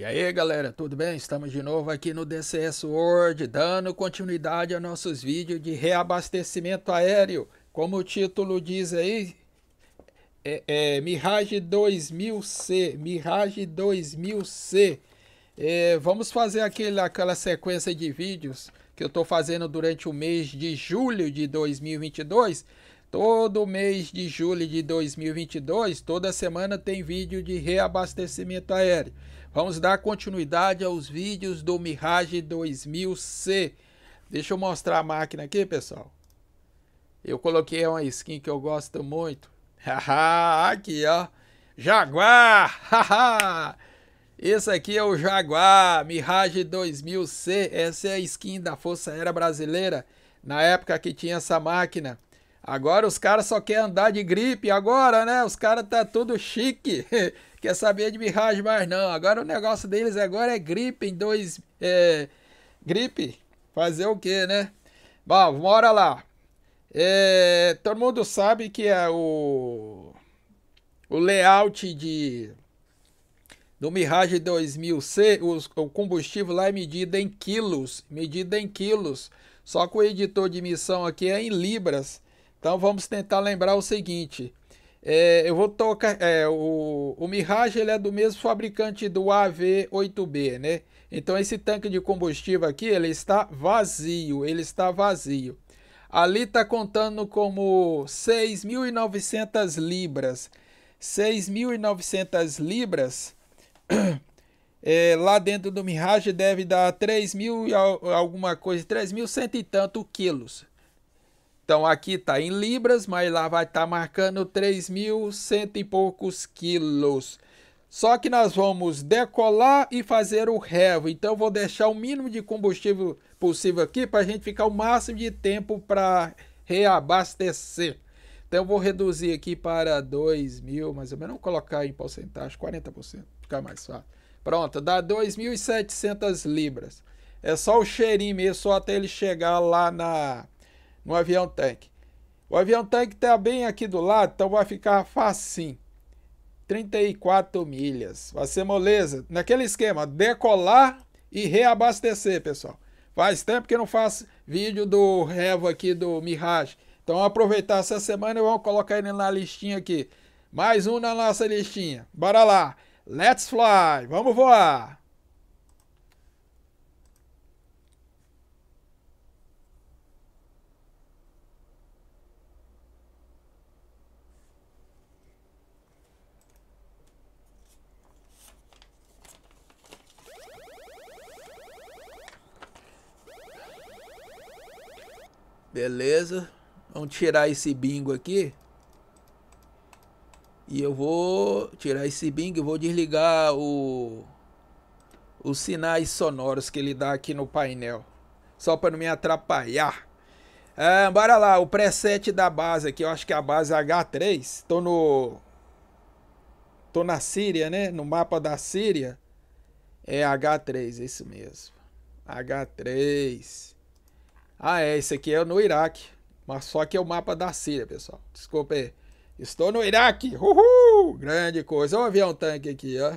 E aí galera, tudo bem? Estamos de novo aqui no DCS World, dando continuidade a nossos vídeos de reabastecimento aéreo. Como o título diz aí, é, é, Mirage 2000C, Mirage 2000C. É, vamos fazer aquele, aquela sequência de vídeos que eu estou fazendo durante o mês de julho de 2022 Todo mês de julho de 2022, toda semana tem vídeo de reabastecimento aéreo. Vamos dar continuidade aos vídeos do Mirage 2000C. Deixa eu mostrar a máquina aqui, pessoal. Eu coloquei uma skin que eu gosto muito. aqui, ó. Jaguar! Esse aqui é o Jaguar Mirage 2000C. Essa é a skin da Força Aérea Brasileira. Na época que tinha essa máquina. Agora os caras só querem andar de gripe, agora, né? Os caras tá tudo chique. Quer saber de miragem mais não. Agora o negócio deles agora é gripe em dois. É, gripe? Fazer o quê, né? Bom, bora lá. É, todo mundo sabe que é o, o layout de do Mirage 2000C, os, o combustível lá é medido em quilos, medido em quilos. Só que o editor de missão aqui é em libras. Então vamos tentar lembrar o seguinte. É, eu vou tocar. É, o, o Mirage ele é do mesmo fabricante do AV8B, né? Então esse tanque de combustível aqui ele está vazio, ele está vazio. Ali está contando como 6.900 libras. 6.900 libras é, lá dentro do Mirage deve dar 3.000 alguma coisa, 3.100 e tanto quilos. Então aqui está em libras, mas lá vai estar tá marcando 3.100 e poucos quilos. Só que nós vamos decolar e fazer o revo. Então vou deixar o mínimo de combustível possível aqui para a gente ficar o máximo de tempo para reabastecer. Então vou reduzir aqui para 2 mil, mais ou menos, vou colocar em porcentagem, 40%, ficar mais fácil. Pronto, dá 2.700 libras. É só o cheirinho mesmo, só até ele chegar lá na no avião tanque. O avião tanque está bem aqui do lado, então vai ficar facinho. 34 milhas. Vai ser moleza. Naquele esquema, decolar e reabastecer, pessoal. Faz tempo que não faço vídeo do Revo aqui do Mirage. Então, aproveitar essa semana e vamos colocar ele na listinha aqui. Mais um na nossa listinha. Bora lá. Let's fly. Vamos voar. Beleza. Vamos tirar esse bingo aqui. E eu vou tirar esse bingo, e vou desligar o os sinais sonoros que ele dá aqui no painel, só para não me atrapalhar. É, bora lá, o preset da base aqui, eu acho que é a base H3. Tô no tô na Síria, né? No mapa da Síria é H3, isso mesmo. H3. Ah, é, esse aqui é no Iraque. Mas só que é o mapa da Síria, pessoal. Desculpa aí. Estou no Iraque! Uhul! Grande coisa. Olha o avião tanque aqui, ó.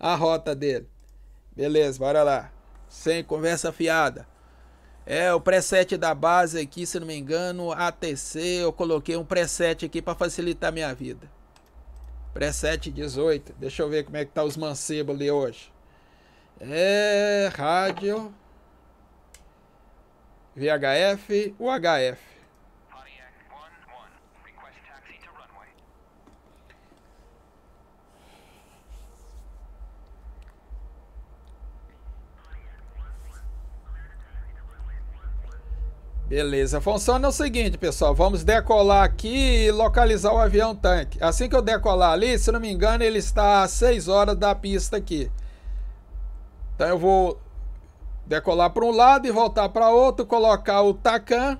A rota dele. Beleza, bora lá. Sem conversa fiada. É, o preset da base aqui, se não me engano, ATC, eu coloquei um preset aqui para facilitar minha vida. Preset 18. Deixa eu ver como é que tá os mancebos ali hoje. É, rádio. VHF, UHF. Beleza, a função é o seguinte, pessoal, vamos decolar aqui e localizar o avião tanque. Assim que eu decolar ali, se não me engano, ele está a 6 horas da pista aqui. Então eu vou decolar para um lado e voltar para outro, colocar o TACAN,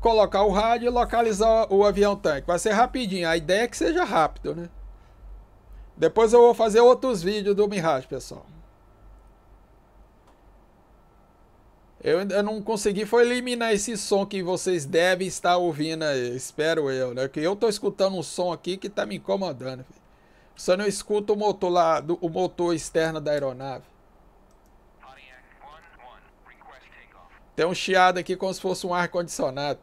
colocar o rádio e localizar o avião tanque. Vai ser rapidinho, a ideia é que seja rápido, né? Depois eu vou fazer outros vídeos do Mirage, pessoal. Eu ainda não consegui foi eliminar esse som que vocês devem estar ouvindo aí, espero eu, né? Que eu tô escutando um som aqui que tá me incomodando. Filho. Só não escuto o motor lá, do, o motor externo da aeronave. Tem um chiado aqui como se fosse um ar-condicionado.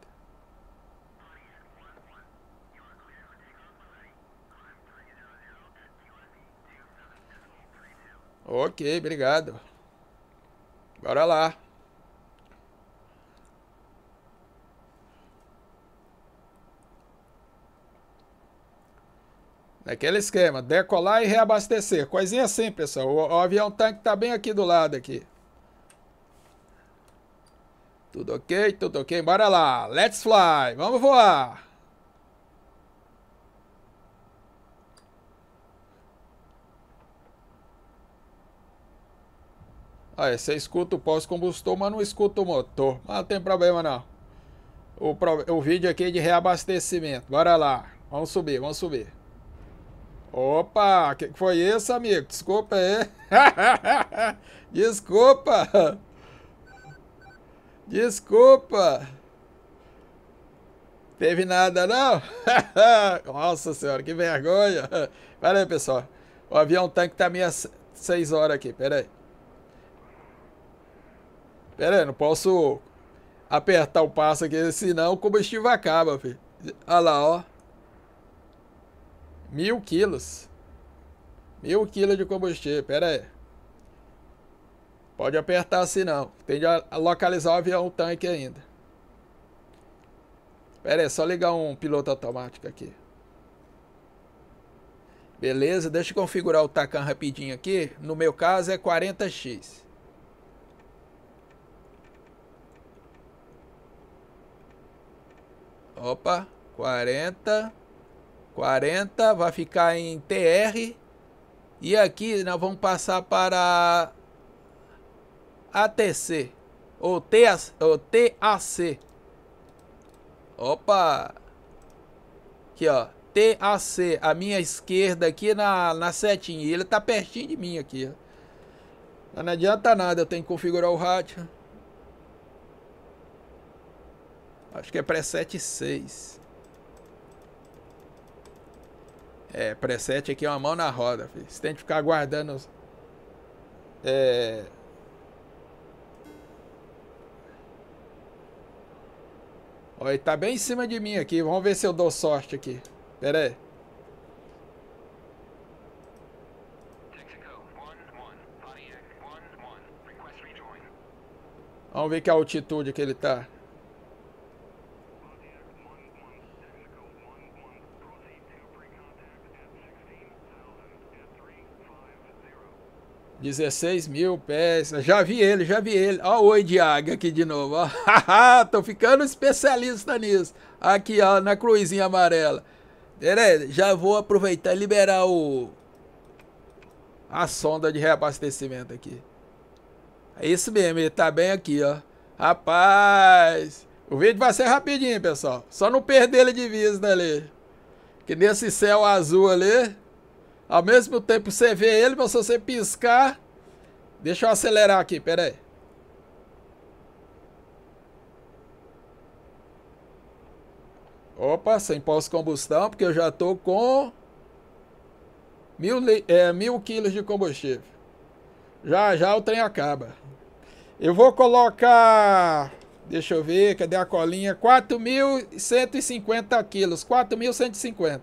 Ok, obrigado. Bora lá. Naquele esquema, decolar e reabastecer. Coisinha assim, pessoal. O, o avião tanque está bem aqui do lado aqui. Tudo ok, tudo ok, bora lá. Let's fly, vamos voar. Aí, você escuta o pós-combustor, mas não escuta o motor. Mas não tem problema, não. O, pro... o vídeo aqui é de reabastecimento. Bora lá. Vamos subir, vamos subir. Opa, o que foi isso, amigo? Desculpa aí. Desculpa. Desculpa! Teve nada, não? Nossa senhora, que vergonha! Pera aí, pessoal. O avião tanque tá meia 6 horas aqui, pera aí. Pera aí, não posso apertar o passo aqui, senão o combustível acaba, filho. Olha lá, ó. Mil quilos. Mil quilos de combustível, pera aí. Pode apertar assim não. Tem de localizar o avião tanque ainda. Pera aí, só ligar um piloto automático aqui. Beleza, deixa eu configurar o Takan rapidinho aqui. No meu caso é 40x. Opa, 40, 40, vai ficar em TR. E aqui nós vamos passar para ATC. Ou TAC. Ou TAC. Opa! Aqui, ó. TAC. A minha esquerda aqui na, na setinha. E ele tá pertinho de mim aqui, ó. Mas não adianta nada, eu tenho que configurar o rádio. Acho que é preset 6. É, preset aqui é uma mão na roda, filho. Você tem que ficar aguardando os... É... Ó, ele tá bem em cima de mim aqui. Vamos ver se eu dou sorte aqui. Pera aí. Vamos ver que altitude que ele tá. 16 mil peças Já vi ele, já vi ele. Ó, oi de águia aqui de novo. Ó. Tô ficando especialista nisso. Aqui, ó, na cruzinha amarela. É, já vou aproveitar e liberar o. A sonda de reabastecimento aqui. É isso mesmo, ele tá bem aqui, ó. Rapaz! O vídeo vai ser rapidinho, pessoal. Só não perder ele de vista ali. Que nesse céu azul ali. Ao mesmo tempo você vê ele, mas se você piscar... Deixa eu acelerar aqui, pera aí. Opa, sem pós-combustão, porque eu já tô com... Mil, é, mil quilos de combustível. Já, já o trem acaba. Eu vou colocar... Deixa eu ver, cadê a colinha? 4.150 quilos, 4.150.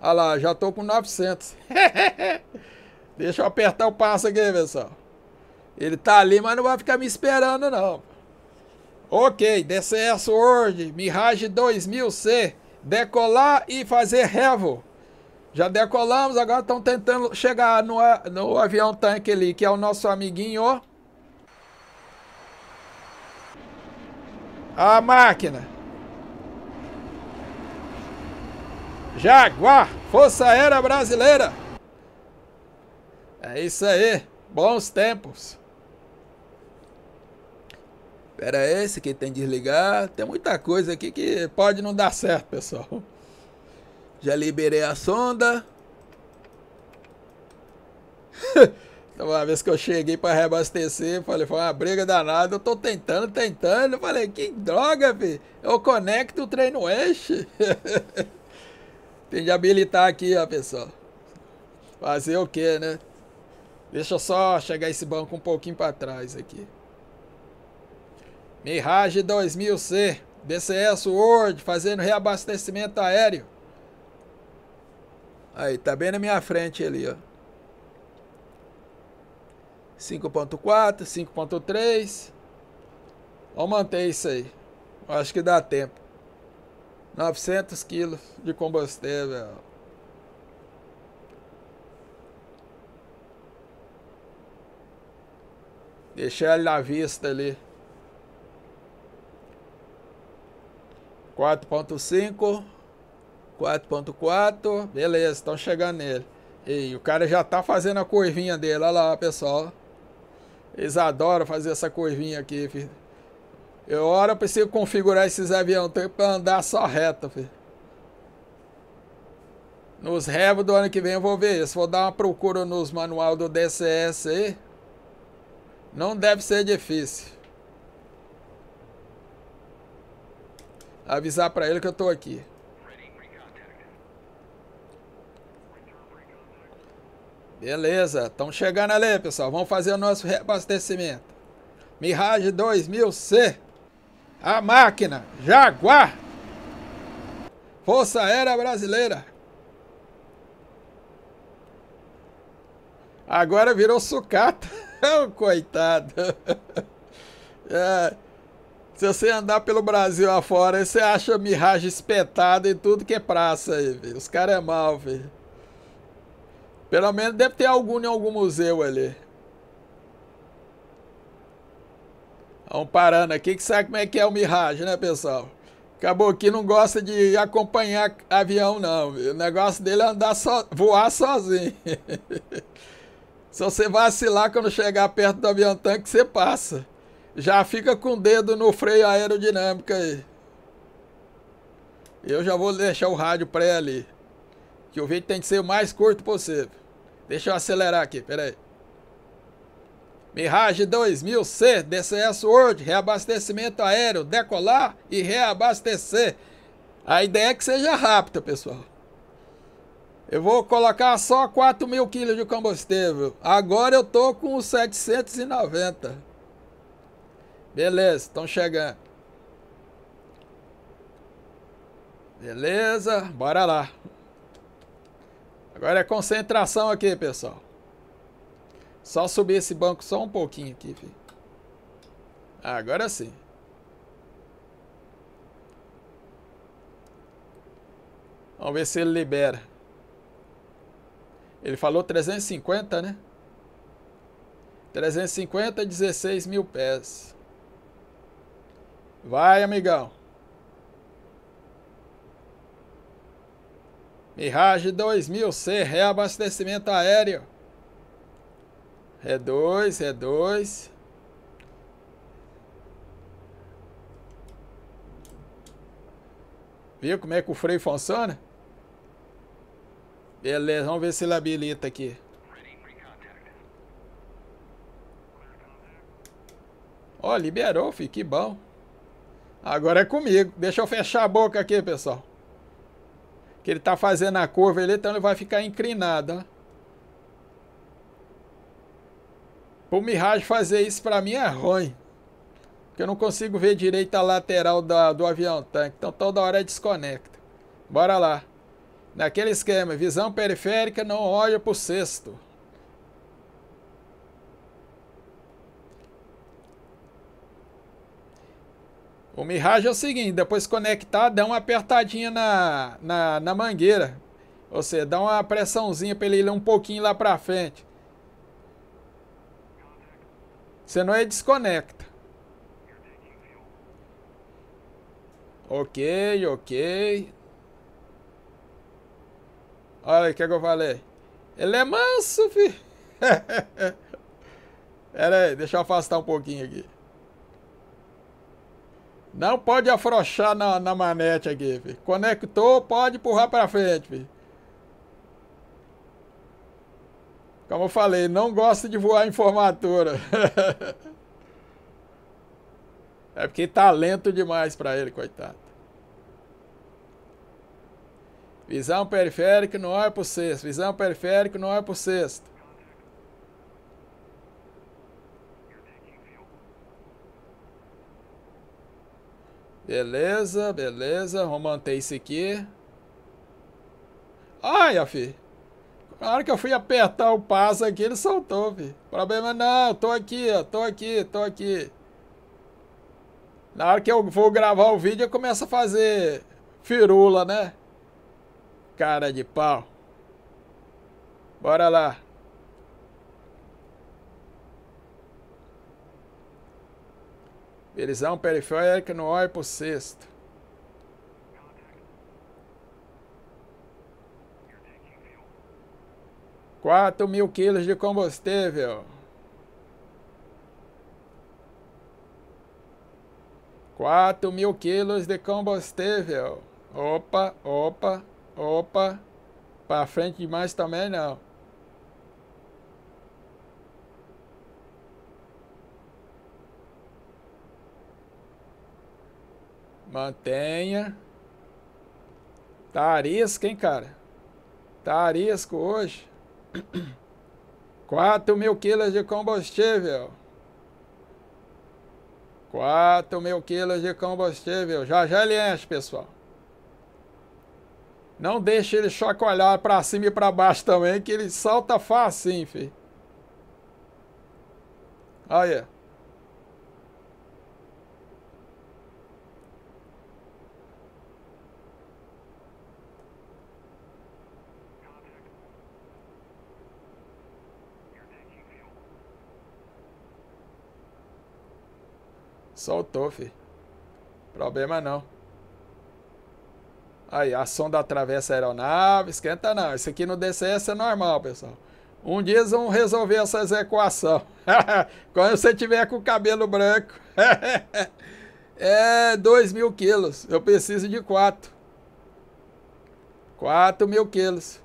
Olha lá, já tô com 900. Deixa eu apertar o passo aqui, pessoal. Ele tá ali, mas não vai ficar me esperando, não. Ok, DCS World, Mirage 2000C. Decolar e fazer revo. Já decolamos, agora estão tentando chegar no, no avião tanque ali, que é o nosso amiguinho. A máquina. Jaguar, Força Aérea Brasileira. É isso aí, bons tempos. Era esse que tem que desligar. Tem muita coisa aqui que pode não dar certo, pessoal. Já liberei a sonda. então, uma vez que eu cheguei para reabastecer, falei, foi uma briga danada. Eu tô tentando, tentando. falei, que droga, velho. Eu conecto, o trem no enche. Tem de habilitar aqui, ó, pessoal. Fazer o que, né? Deixa eu só chegar esse banco um pouquinho para trás aqui. Mirage 2000C, DCS World, fazendo reabastecimento aéreo. Aí, tá bem na minha frente ali, ó. 5.4, 5.3. Vamos manter isso aí. Acho que dá tempo. 900 quilos de combustível. Deixei ele na vista ali. 4.5, 4.4, beleza, estão chegando nele. E o cara já tá fazendo a curvinha dele, olha lá, pessoal. Eles adoram fazer essa curvinha aqui, filho. Eu hora eu preciso configurar esses aviões para andar só reto. filho. Nos revos do ano que vem eu vou ver isso. Vou dar uma procura nos manual do DCS aí. Não deve ser difícil. Avisar para ele que eu tô aqui. Beleza, estão chegando ali, pessoal. Vamos fazer o nosso reabastecimento. Mirage 2000C. A máquina, Jaguar. Força Aérea Brasileira. Agora virou sucata. Oh, coitado. É, se você andar pelo Brasil afora, você acha miragem espetada e tudo que é praça aí, viu? Os caras é mal, velho. Pelo menos deve ter algum em algum museu ali. Vamos parando aqui, que sabe como é que é o Mirage, né, pessoal? Acabou que não gosta de acompanhar avião, não. O negócio dele é andar so... voar sozinho. Se você vacilar quando chegar perto do avião tanque, você passa. Já fica com o dedo no freio aerodinâmico aí. Eu já vou deixar o rádio pré ali. Que o vídeo tem que ser o mais curto possível. Deixa eu acelerar aqui, peraí. Mirage 2000C, DCS World, reabastecimento aéreo, decolar e reabastecer. A ideia é que seja rápida, pessoal. Eu vou colocar só 4 mil quilos de combustível. Agora eu tô com 790. Beleza, estão chegando. Beleza, bora lá. Agora é concentração aqui, pessoal. Só subir esse banco só um pouquinho aqui, filho. Ah, agora sim. Vamos ver se ele libera. Ele falou 350, né? 350, 16 mil pés. Vai, amigão. Mirage 2000C, reabastecimento aéreo. É dois, é dois. Viu como é que o freio funciona? Beleza, vamos ver se ele habilita aqui. Ó, oh, liberou, filho, que bom. Agora é comigo. Deixa eu fechar a boca aqui, pessoal. Que ele tá fazendo a curva ali, então ele vai ficar inclinado, ó. Né? O Mirage fazer isso para mim é ruim. Porque eu não consigo ver direito a lateral do avião tanque. Tá? Então toda hora é desconecta. Bora lá. Naquele esquema, visão periférica, não olha pro sexto. O Mirage é o seguinte, depois conectar, dá uma apertadinha na, na, na mangueira. Ou seja, dá uma pressãozinha para ele ir um pouquinho lá para frente. Você não é desconecta. Ok, ok. Olha o que, é que eu falei. Ele é manso, fi. Pera aí, deixa eu afastar um pouquinho aqui. Não pode afrouxar na, na manete aqui, fi. Conectou, pode empurrar pra frente, fi. Como eu falei, não gosta de voar em formatura. é porque tá lento demais para ele, coitado. Visão periférica não é pro sexto. Visão periférica não é pro sexto. Beleza, beleza. Vamos manter isso aqui. Ai, fi. Na hora que eu fui apertar o passo aqui, ele soltou, vi? Problema é, não, tô aqui, ó, tô aqui, tô aqui. Na hora que eu vou gravar o vídeo, eu começo a fazer firula, né? Cara de pau. Bora lá. Visão periférica no olho pro sexto. 4 mil quilos de combustível. 4 mil quilos de combustível. Opa, opa, opa. Para frente demais também não. Mantenha. Tá arisco, hein, cara? Tá arisco hoje. 4 mil quilos de combustível. 4 mil quilos de combustível. Já já ele enche, pessoal. Não deixe ele chacoalhar para cima e para baixo também, que ele salta facinho, filho. Olha. Soltou, filho. Problema não. Aí, a sonda atravessa a aeronave, esquenta não. Isso aqui no DCS é normal, pessoal. Um dia eles vão resolver essa equação Quando você tiver com o cabelo branco. é 2 mil quilos. Eu preciso de 4. 4 mil quilos.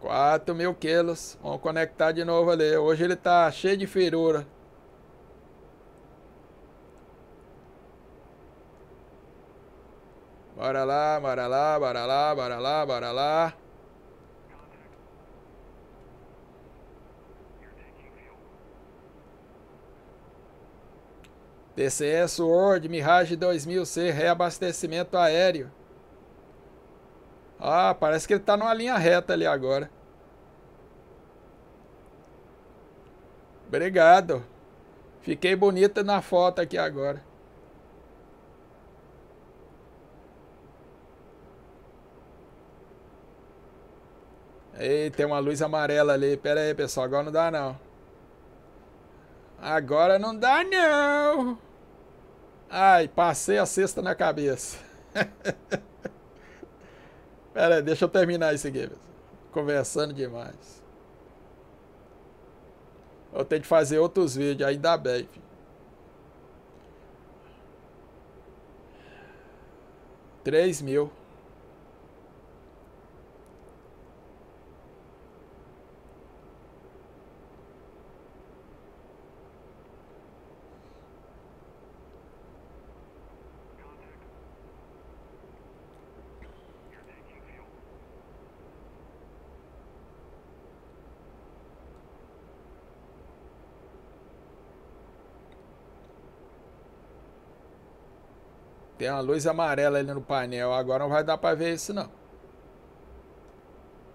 4 mil quilos. Vamos conectar de novo ali. Hoje ele tá cheio de ferura. Bora lá, bora lá, bora lá, bora lá, bora lá. TCS World Mirage 2000C reabastecimento aéreo. Ah, parece que ele está numa linha reta ali agora. Obrigado. Fiquei bonita na foto aqui agora. Ei, tem uma luz amarela ali. Pera aí, pessoal. Agora não dá, não. Agora não dá, não. Ai, passei a cesta na cabeça. Pera, deixa eu terminar isso aqui. Conversando demais. Eu tenho que fazer outros vídeos, ainda bem, filho. Três mil. Tem uma luz amarela ali no painel. Agora não vai dar para ver isso, não.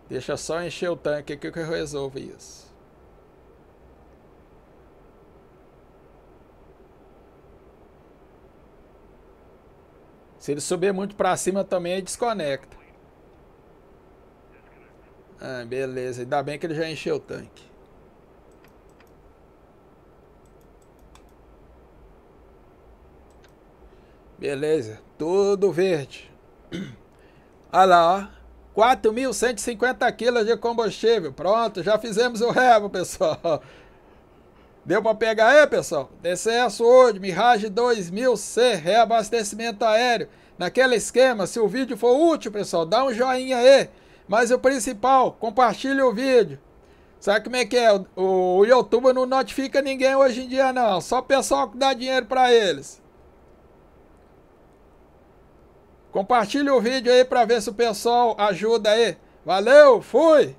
Deixa só encher o tanque aqui que eu resolvo isso. Se ele subir muito para cima também, desconecta. Ah, beleza. Ainda bem que ele já encheu o tanque. Beleza, todo verde. Olha lá, ó. 4.150 quilos de combustível. Pronto, já fizemos o revo, pessoal. Deu para pegar aí, pessoal? DCS World, Mirage 2000C, reabastecimento aéreo. Naquele esquema, se o vídeo for útil, pessoal, dá um joinha aí. Mas o principal, compartilha o vídeo. Sabe como é que é? O, o YouTube não notifica ninguém hoje em dia, não. Só o pessoal que dá dinheiro para eles. Compartilha o vídeo aí para ver se o pessoal ajuda aí. Valeu, fui!